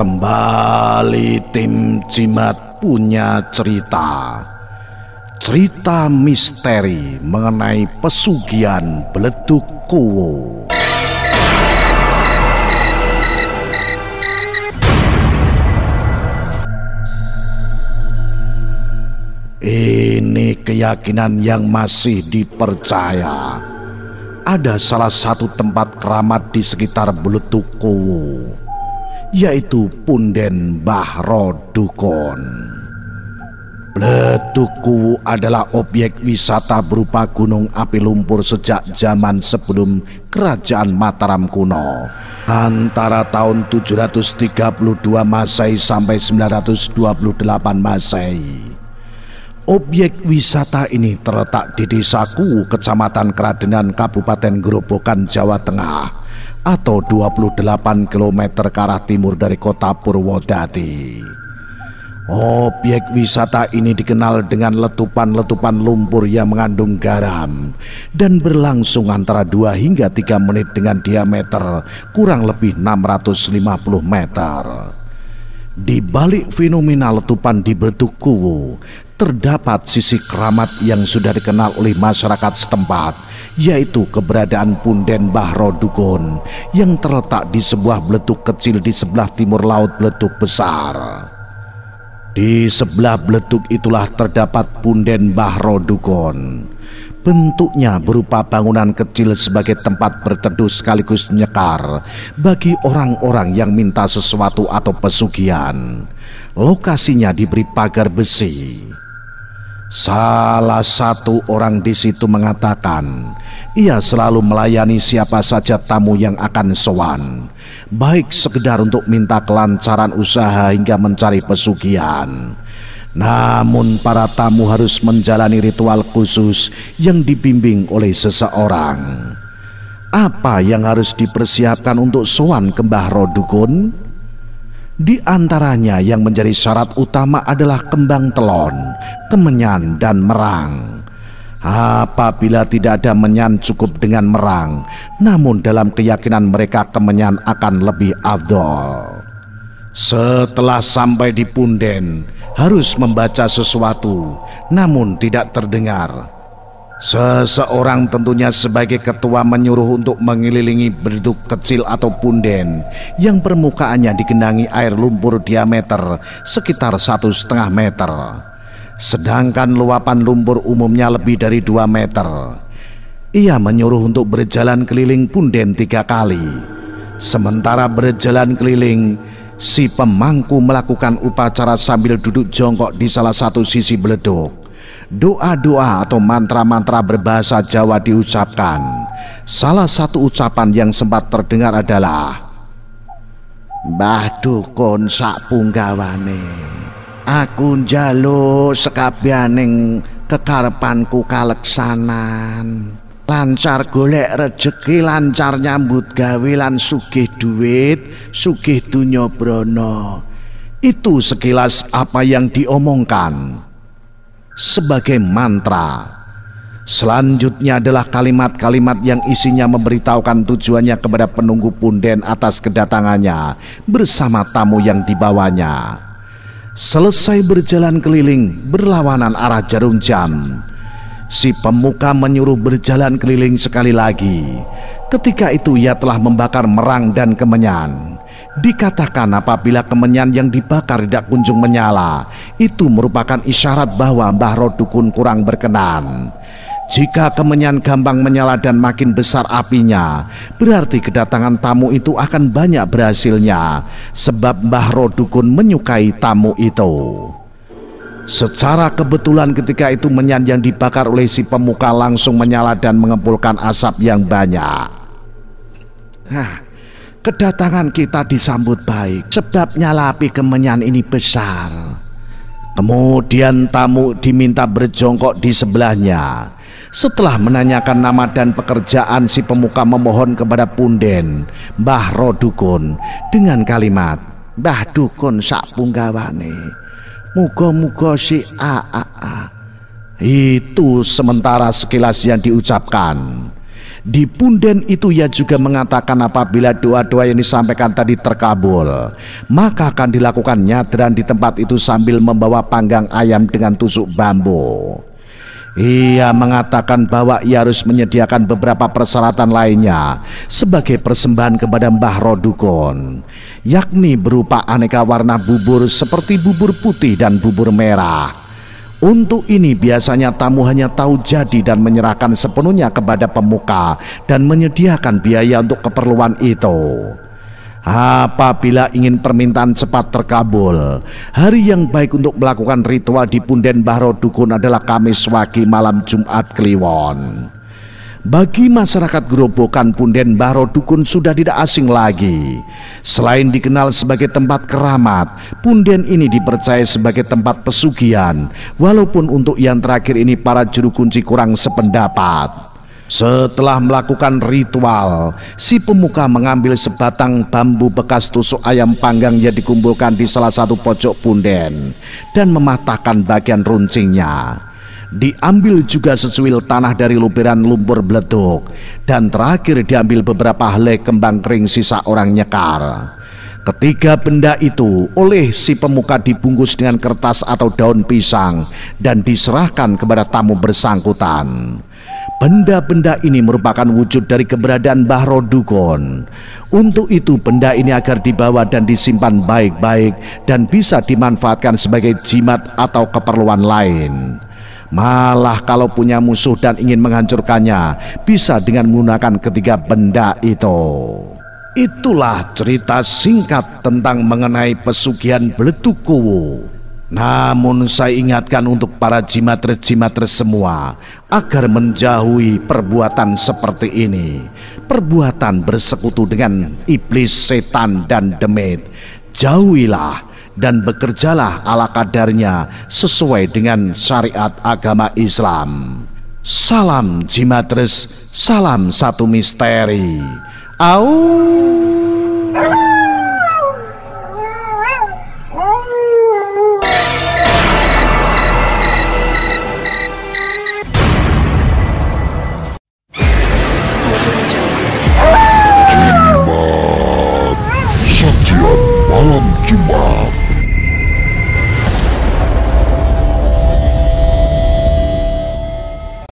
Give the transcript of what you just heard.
Kembali tim Cimat punya cerita. Cerita misteri mengenai pesugihan beleduk kowo. Ini keyakinan yang masih dipercaya. Ada salah satu tempat keramat di sekitar Kowo yaitu Punden Bahro Dukon. Bletuku adalah objek wisata berupa gunung api lumpur sejak zaman sebelum kerajaan Mataram kuno. Antara tahun 732 Masehi sampai 928 Masehi. Objek wisata ini terletak di Desa Ku, Kecamatan Keradenan, Kabupaten Gerobokan, Jawa Tengah atau 28 km ke arah timur dari kota Purwodadi. Objek wisata ini dikenal dengan letupan-letupan lumpur yang mengandung garam dan berlangsung antara 2 hingga 3 menit dengan diameter kurang lebih 650 meter. Di balik fenomena letupan di Bertukuwu, terdapat sisi keramat yang sudah dikenal oleh masyarakat setempat, yaitu keberadaan Punden Bahro Dugon yang terletak di sebuah beletuk kecil di sebelah timur laut beletuk besar. Di sebelah beletuk itulah terdapat Punden Bahro Dugon. Bentuknya berupa bangunan kecil sebagai tempat berteduh sekaligus nyekar bagi orang-orang yang minta sesuatu atau pesugihan. Lokasinya diberi pagar besi. Salah satu orang di situ mengatakan, ia selalu melayani siapa saja tamu yang akan sowan, baik sekedar untuk minta kelancaran usaha hingga mencari pesugihan. Namun para tamu harus menjalani ritual khusus yang dibimbing oleh seseorang. Apa yang harus dipersiapkan untuk sowan kembah Rodukun? Di antaranya yang menjadi syarat utama adalah kembang telon, kemenyan, dan merang. Apabila tidak ada menyan cukup dengan merang, namun dalam keyakinan mereka kemenyan akan lebih afdol. Setelah sampai di punden, harus membaca sesuatu, namun tidak terdengar Seseorang tentunya sebagai ketua menyuruh untuk mengelilingi berduk kecil atau punden yang permukaannya digenangi air lumpur diameter sekitar satu setengah meter. Sedangkan luapan lumpur umumnya lebih dari dua meter. Ia menyuruh untuk berjalan keliling punden tiga kali. Sementara berjalan keliling, si pemangku melakukan upacara sambil duduk jongkok di salah satu sisi beleduk doa-doa atau mantra-mantra berbahasa Jawa diucapkan. Salah satu ucapan yang sempat terdengar adalah Mbah Dukun sak punggawane. Aku njaluk sekabianing kekarepanku kaleksanan. Lancar golek rejeki, lancar nyambut gawe lan sugih duit, sugih dunya brana. Itu sekilas apa yang diomongkan sebagai mantra. Selanjutnya adalah kalimat-kalimat yang isinya memberitahukan tujuannya kepada penunggu punden atas kedatangannya bersama tamu yang dibawanya. Selesai berjalan keliling berlawanan arah jarum jam. Si pemuka menyuruh berjalan keliling sekali lagi. Ketika itu ia telah membakar merang dan kemenyan. Dikatakan apabila kemenyan yang dibakar tidak kunjung menyala, itu merupakan isyarat bahwa Mbah Rodukun kurang berkenan. Jika kemenyan gampang menyala dan makin besar apinya, berarti kedatangan tamu itu akan banyak berhasilnya, sebab Mbah Rodukun menyukai tamu itu. Secara kebetulan ketika itu menyan yang dibakar oleh si pemuka langsung menyala dan mengumpulkan asap yang banyak. Hah, kedatangan kita disambut baik sebab nyala api kemenyan ini besar. Kemudian tamu diminta berjongkok di sebelahnya. Setelah menanyakan nama dan pekerjaan si pemuka memohon kepada Punden, Mbah Rodukun dengan kalimat, "Mbah Dukun sak punggawane. mugo mugo si a, a, a Itu sementara sekilas yang diucapkan. Di punden itu ia juga mengatakan apabila doa-doa yang disampaikan tadi terkabul, maka akan dilakukan nyadran di tempat itu sambil membawa panggang ayam dengan tusuk bambu. Ia mengatakan bahwa ia harus menyediakan beberapa persyaratan lainnya sebagai persembahan kepada Mbah Rodukon, yakni berupa aneka warna bubur seperti bubur putih dan bubur merah, untuk ini biasanya tamu hanya tahu jadi dan menyerahkan sepenuhnya kepada pemuka dan menyediakan biaya untuk keperluan itu. Apabila ingin permintaan cepat terkabul, hari yang baik untuk melakukan ritual di Punden Bahro Dukun adalah Kamis Wage malam Jumat Kliwon. Bagi masyarakat Gerobokan Punden Baro Dukun sudah tidak asing lagi. Selain dikenal sebagai tempat keramat, Punden ini dipercaya sebagai tempat pesugihan, walaupun untuk yang terakhir ini para juru kunci kurang sependapat. Setelah melakukan ritual, si pemuka mengambil sebatang bambu bekas tusuk ayam panggang yang dikumpulkan di salah satu pojok punden dan mematahkan bagian runcingnya. Diambil juga secuil tanah dari lubiran lumpur beleduk dan terakhir diambil beberapa helai kembang kering sisa orang nyekar. Ketiga benda itu oleh si pemuka dibungkus dengan kertas atau daun pisang dan diserahkan kepada tamu bersangkutan. Benda-benda ini merupakan wujud dari keberadaan Bahro Dukun. Untuk itu benda ini agar dibawa dan disimpan baik-baik dan bisa dimanfaatkan sebagai jimat atau keperluan lain. Malah kalau punya musuh dan ingin menghancurkannya, bisa dengan menggunakan ketiga benda itu. Itulah cerita singkat tentang mengenai pesugihan Beletukowo. Namun saya ingatkan untuk para jimatres-jimatres semua agar menjauhi perbuatan seperti ini. Perbuatan bersekutu dengan iblis, setan, dan demit. Jauhilah dan bekerjalah ala kadarnya sesuai dengan syariat agama Islam. Salam Jimatres, salam satu misteri. Au